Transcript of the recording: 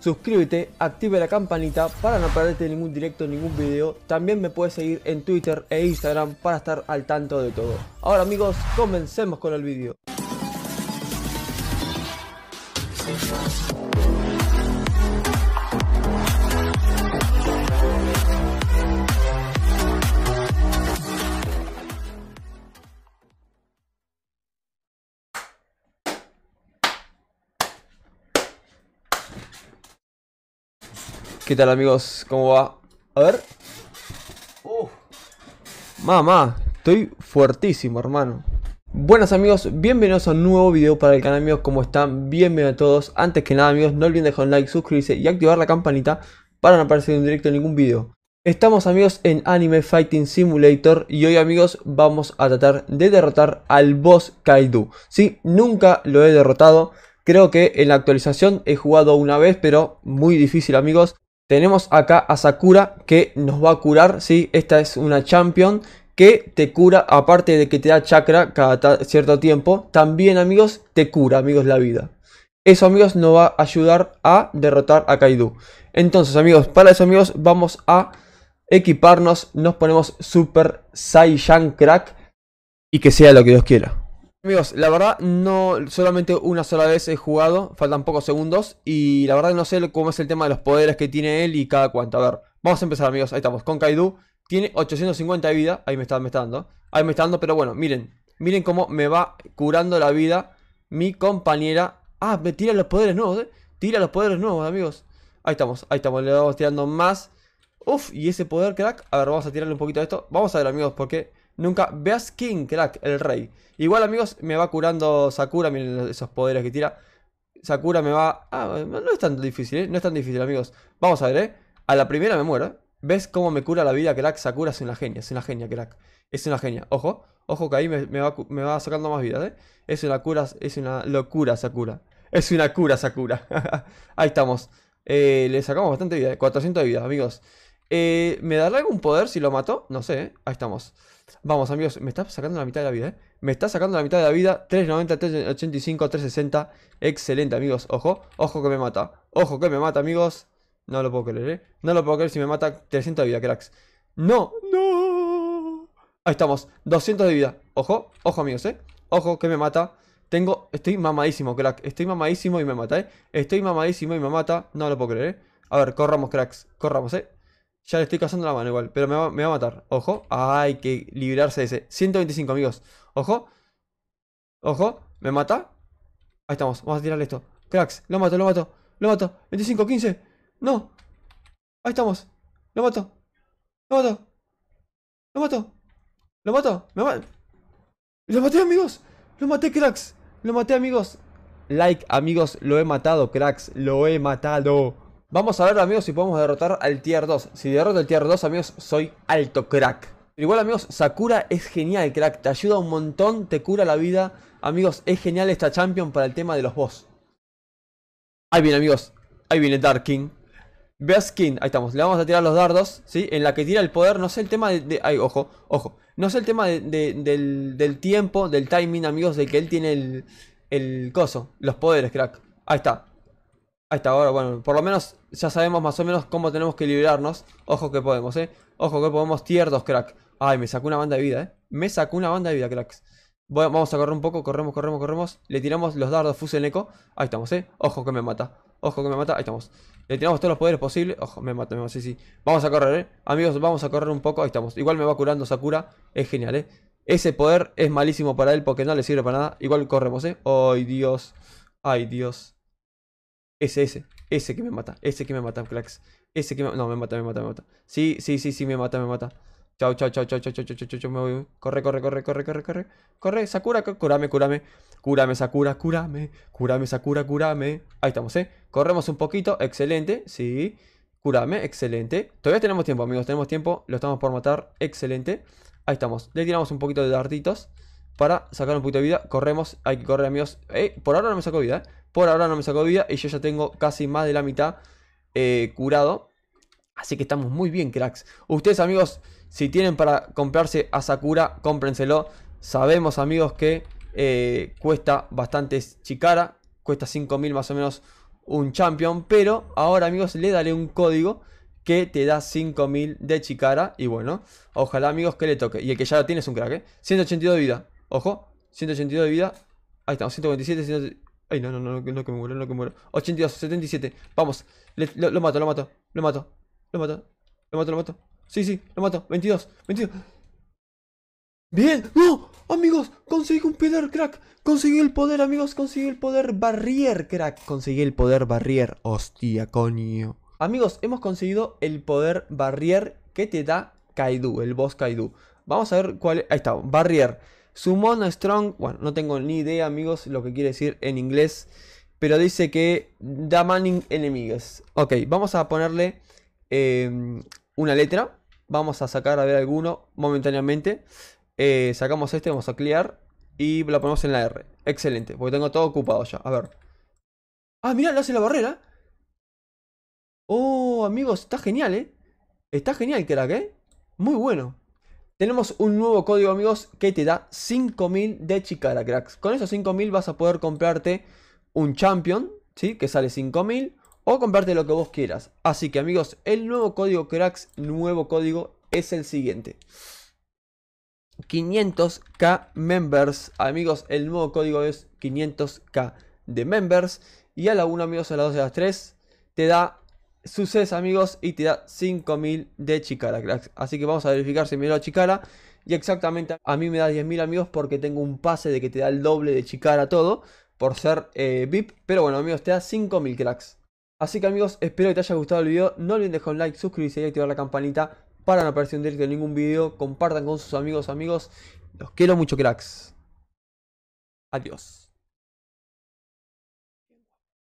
Suscríbete, active la campanita para no perderte ningún directo, ningún video. También me puedes seguir en Twitter e Instagram para estar al tanto de todo. Ahora amigos, comencemos con el vídeo. ¿Qué tal amigos? ¿Cómo va? A ver. Mamá, estoy fuertísimo, hermano. Buenas amigos, bienvenidos a un nuevo video para el canal amigos, ¿cómo están? Bienvenidos a todos. Antes que nada amigos, no olviden dejar un like, suscribirse y activar la campanita para no aparecer en directo en ningún video. Estamos amigos en Anime Fighting Simulator y hoy amigos vamos a tratar de derrotar al boss Kaidu. Sí, nunca lo he derrotado, creo que en la actualización he jugado una vez pero muy difícil amigos. Tenemos acá a Sakura que nos va a curar, ¿sí? Esta es una champion que te cura, aparte de que te da chakra cada cierto tiempo, también amigos, te cura, amigos, la vida. Eso amigos nos va a ayudar a derrotar a Kaidu. Entonces amigos, para eso amigos vamos a equiparnos, nos ponemos Super Saiyan Crack y que sea lo que Dios quiera. Amigos, la verdad no solamente una sola vez he jugado, faltan pocos segundos y la verdad no sé cómo es el tema de los poderes que tiene él y cada cuanto. A ver, vamos a empezar amigos, ahí estamos, con Kaidu, tiene 850 de vida, ahí me está, me dando, ahí me está dando, pero bueno, miren, miren cómo me va curando la vida mi compañera. Ah, me tira los poderes nuevos, eh, tira los poderes nuevos amigos. Ahí estamos, ahí estamos, le vamos tirando más. Uf, y ese poder crack, a ver, vamos a tirarle un poquito de esto, vamos a ver amigos, porque Nunca... Veas King, crack, el rey. Igual, amigos, me va curando Sakura. Miren esos poderes que tira. Sakura me va... Ah, no es tan difícil, ¿eh? No es tan difícil, amigos. Vamos a ver, ¿eh? A la primera me muero, ¿Ves cómo me cura la vida, crack? Sakura es una genia, es una genia, crack. Es una genia. Ojo, ojo que ahí me, va, sacando más vida, ¿eh? Es una cura, es una locura, Sakura. Es una cura, Sakura. ahí estamos. Eh, le sacamos bastante vida, 400 ¿eh? de vida, amigos. Eh, ¿Me dará algún poder si lo mato No sé, Ahí estamos. Vamos, amigos, me está sacando la mitad de la vida, ¿eh? Me está sacando la mitad de la vida. 390, 385, 360. Excelente, amigos. Ojo, ojo que me mata. Ojo que me mata, amigos. No lo puedo creer, ¿eh? No lo puedo creer si me mata 300 de vida, cracks. No, no. Ahí estamos. 200 de vida. Ojo, ojo, amigos, ¿eh? Ojo que me mata. Tengo, estoy mamadísimo, crack. Estoy mamadísimo y me mata, ¿eh? Estoy mamadísimo y me mata. No lo puedo creer, ¿eh? A ver, corramos, cracks. Corramos, ¿eh? Ya le estoy cazando la mano igual, pero me va, a matar. Ojo, hay que librarse de ese. 125, amigos. Ojo. Ojo, me mata. Ahí estamos, vamos a tirarle esto. Cracks, lo mato, lo mato, lo mato. 25, 15. No. Ahí estamos. Lo mato. Lo mato. Lo mato. Lo mato. mato. Lo maté, amigos. Lo maté, cracks. Lo maté, amigos. Like, amigos. Lo he matado, cracks. Lo he matado. Vamos a ver, amigos, si podemos derrotar al tier 2. Si derroto el tier 2, amigos, soy alto crack. Pero igual, amigos, Sakura es genial, crack. Te ayuda un montón, te cura la vida. Amigos, es genial esta champion para el tema de los boss. Ahí viene, amigos. Ahí viene Dark King. King, ahí estamos, le vamos a tirar los dardos, ¿sí? En la que tira el poder, no sé el tema de... ay, ojo, ojo. No sé el tema del, del, tiempo, del timing, amigos, de que él tiene el, el coso, los poderes, crack. Ahí está, Ahí está, ahora, bueno, por lo menos ya sabemos más o menos cómo tenemos que liberarnos. Ojo que podemos, ¿eh? Ojo que podemos tiernos crack. Ay, me sacó una banda de vida, ¿eh? Me sacó una banda de vida, cracks. Bueno, vamos a correr un poco, corremos, corremos, corremos. Le tiramos los dardos fusel, Eco. Ahí estamos, ¿eh? Ojo que me mata. Ojo que me mata, ahí estamos. Le tiramos todos los poderes posibles. Ojo, me mata, me mata, sí, sí. Vamos a correr, ¿eh? Amigos, vamos a correr un poco. Ahí estamos. Igual me va curando Sakura. Es genial, ¿eh? Ese poder es malísimo para él porque no le sirve para nada. Igual corremos, ¿eh? Ay, Dios. Ay, Dios. Ese, ese. Ese que me mata. Ese que me mata, Clax. Ese que me... No, me mata, me mata, me mata. Sí, sí, sí, sí, me mata, me mata. Chao, chao, chao, chao, chao, chao, chao, chao, me voy. Corre, corre, corre, corre, corre, corre. Corre, Sakura, curame, curame. Curame, Sakura, curame. Curame, Sakura, curame. Ahí estamos, ¿eh? Corremos un poquito, excelente, sí. Curame, excelente. Todavía tenemos tiempo, amigos, tenemos tiempo. Lo estamos por matar, excelente. Ahí estamos. Le tiramos un poquito de darditos para sacar un poquito de vida. Corremos, hay que correr, amigos. Eh, por ahora no me saco vida, ¿eh? Por ahora no me sacó vida y yo ya tengo casi más de la mitad eh, curado. Así que estamos muy bien, cracks. Ustedes, amigos, si tienen para comprarse a Sakura, cómprenselo. Sabemos, amigos, que eh, cuesta bastante chicara, Cuesta 5.000 más o menos un champion. Pero ahora, amigos, le daré un código que te da 5000 de Chicara. Y bueno, ojalá amigos que le toque. Y el que ya lo tiene es un crack, ¿eh? 182 de vida. Ojo, 182 de vida. Ahí estamos, 127, Ay, no, no, no, no, que me muero, no que me muero. 82, 77. Vamos. lo, lo, mato, lo mato. Lo mato. Lo mato. Lo mato, lo mato. Sí, sí, lo mato. 22, 22. Bien. No, amigos. Conseguí un poder, crack. Conseguí el poder, amigos. Conseguí el poder barrier, crack. Conseguí el poder barrier. Hostia, coño. Amigos, hemos conseguido el poder barrier que te da Kaidu, el boss Kaidu. Vamos a ver cuál... Ahí está, barrier. Summon strong, bueno, no tengo ni idea, amigos, lo que quiere decir en inglés. Pero dice que da manning enemigos. Ok, vamos a ponerle em, una letra. Vamos a sacar a ver alguno momentáneamente. Eh, sacamos este, vamos a clear. Y lo ponemos en la R. Excelente, porque tengo todo ocupado ya. A ver. Ah, mira, lo hace la barrera. Oh, amigos, está genial, ¿eh? Está genial, crack, ¿eh? Muy bueno. Tenemos un nuevo código amigos que te da 5000 de chicara cracks. Con esos 5000 vas a poder comprarte un champion, ¿sí? Que sale 5000 o comprarte lo que vos quieras. Así que amigos, el nuevo código cracks, nuevo código es el siguiente. 500k members. Amigos, el nuevo código es 500k de members. Y a la 1, amigos, a las 2 y a las 3 te da sucesos amigos, y te da 5000 de Chicara. Así que vamos a verificar si me dio Chicara. Y exactamente a mí me da 10.000 amigos porque tengo un pase de que te da el doble de Chicara todo por ser eh, VIP. Pero bueno, amigos, te da 5.000 cracks. Así que amigos, espero que te haya gustado el video. No olviden dejar un like, suscribirse y activar la campanita para no perderse un directo ningún video. Compartan con sus amigos, amigos. Los quiero mucho, cracks. Adiós.